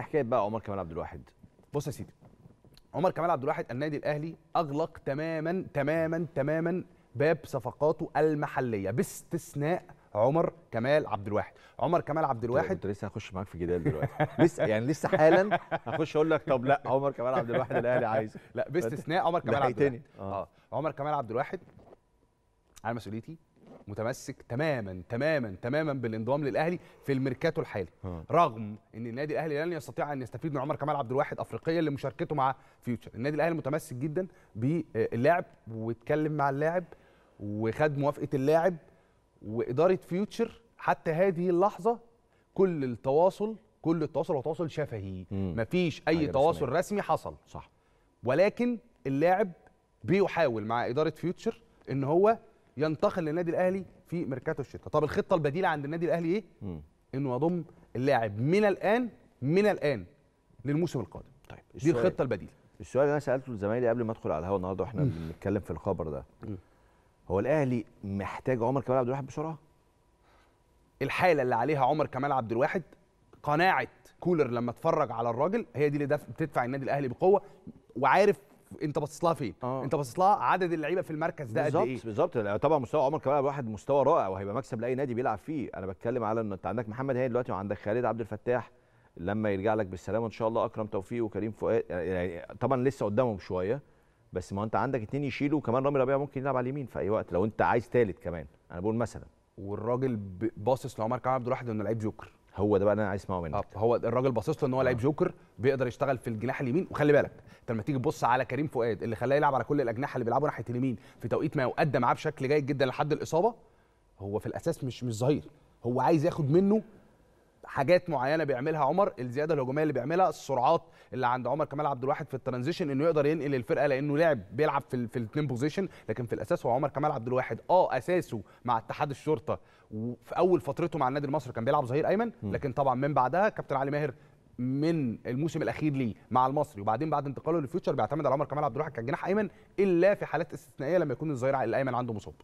حكايه بقى عمر كمال عبد الواحد بص يا سيدي عمر كمال عبد الواحد النادي الاهلي اغلق تماما تماما تماما باب صفقاته المحليه باستثناء عمر كمال عبد الواحد عمر كمال عبد الواحد كنت لسه هخش معاك في جدال دلوقتي لسه يعني لسه حالا هخش اقول لك طب لا عمر كمال عبد الواحد الاهلي عايزه لا باستثناء عمر كمال عبد الواحد اه. اه عمر كمال عبد الواحد على مسؤوليتي متمسك تماما تماما تماما بالانضمام للاهلي في الميركاتو الحالي ها. رغم ان النادي الاهلي لن يستطيع ان يستفيد من عمر كمال عبد الواحد افريقيا لمشاركته مع فيوتشر النادي الاهلي متمسك جدا باللاعب واتكلم مع اللاعب وخد موافقه اللاعب واداره فيوتشر حتى هذه اللحظه كل التواصل كل التواصل هو تواصل شفهي مفيش اي تواصل رسمي. رسمي حصل صح ولكن اللاعب بيحاول مع اداره فيوتشر ان هو ينتقل للنادي الاهلي في ميركاتو الشتاء طب الخطه البديله عند النادي الاهلي ايه م. انه يضم اللاعب من الان من الان للموسم القادم طيب دي الخطه البديله السؤال اللي انا سالته لزمايلي قبل ما ادخل على الهواء النهارده واحنا بنتكلم في الخبر ده م. هو الاهلي محتاج عمر كمال عبد الواحد بسرعه الحاله اللي عليها عمر كمال عبد الواحد قناعه كولر لما اتفرج على الراجل هي دي اللي بتدفع النادي الاهلي بقوه وعارف انت باصص لها فين آه. انت باصص لها عدد اللعيبه في المركز ده قد ايه بالظبط بالظبط طبعا مستوى عمر كمال واحد مستوى رائع وهيبقى مكسب لاي نادي بيلعب فيه انا بتكلم على ان انت عندك محمد هاني دلوقتي وعندك خالد عبد الفتاح لما يرجع لك بالسلامه ان شاء الله اكرم توفيق وكريم فؤاد يعني, يعني طبعا لسه قدامهم شويه بس ما انت عندك اتنين يشيلوا وكمان رامي ربيع ممكن يلعب على اليمين في اي وقت لو انت عايز ثالث كمان انا بقول مثلا والراجل باصص لعمر كمال عبد الواحد انه لعيب جوكر هو ده بقى اللي انا عايز اسمعه منك آه، هو الراجل باصص له ان هو لعيب آه. جوكر بيقدر يشتغل في الجناح اليمين وخلي بالك انت لما تيجي تبص على كريم فؤاد اللي خلاه يلعب على كل الاجنحه اللي بيلعبوا ناحيه اليمين في توقيت ما يؤدى معاه بشكل جيد جدا لحد الاصابه هو في الاساس مش مش ظهير هو عايز ياخد منه حاجات معينه بيعملها عمر الزياده الهجوميه اللي بيعملها السرعات اللي عند عمر كمال عبد الواحد في الترانزيشن انه يقدر ينقل الفرقه لانه لعب بيلعب في, في الاثنين بوزيشن لكن في الاساس هو عمر كمال عبد الواحد اه اساسه مع اتحاد الشرطه وفي اول فترته مع النادي المصري كان بيلعب ظهير ايمن لكن طبعا من بعدها كابتن علي ماهر من الموسم الاخير ليه مع المصري وبعدين بعد انتقاله للفيوتشر بيعتمد على عمر كمال عبد الواحد كجناح ايمن الا في حالات استثنائيه لما يكون الظهير الايمن عنده مصاب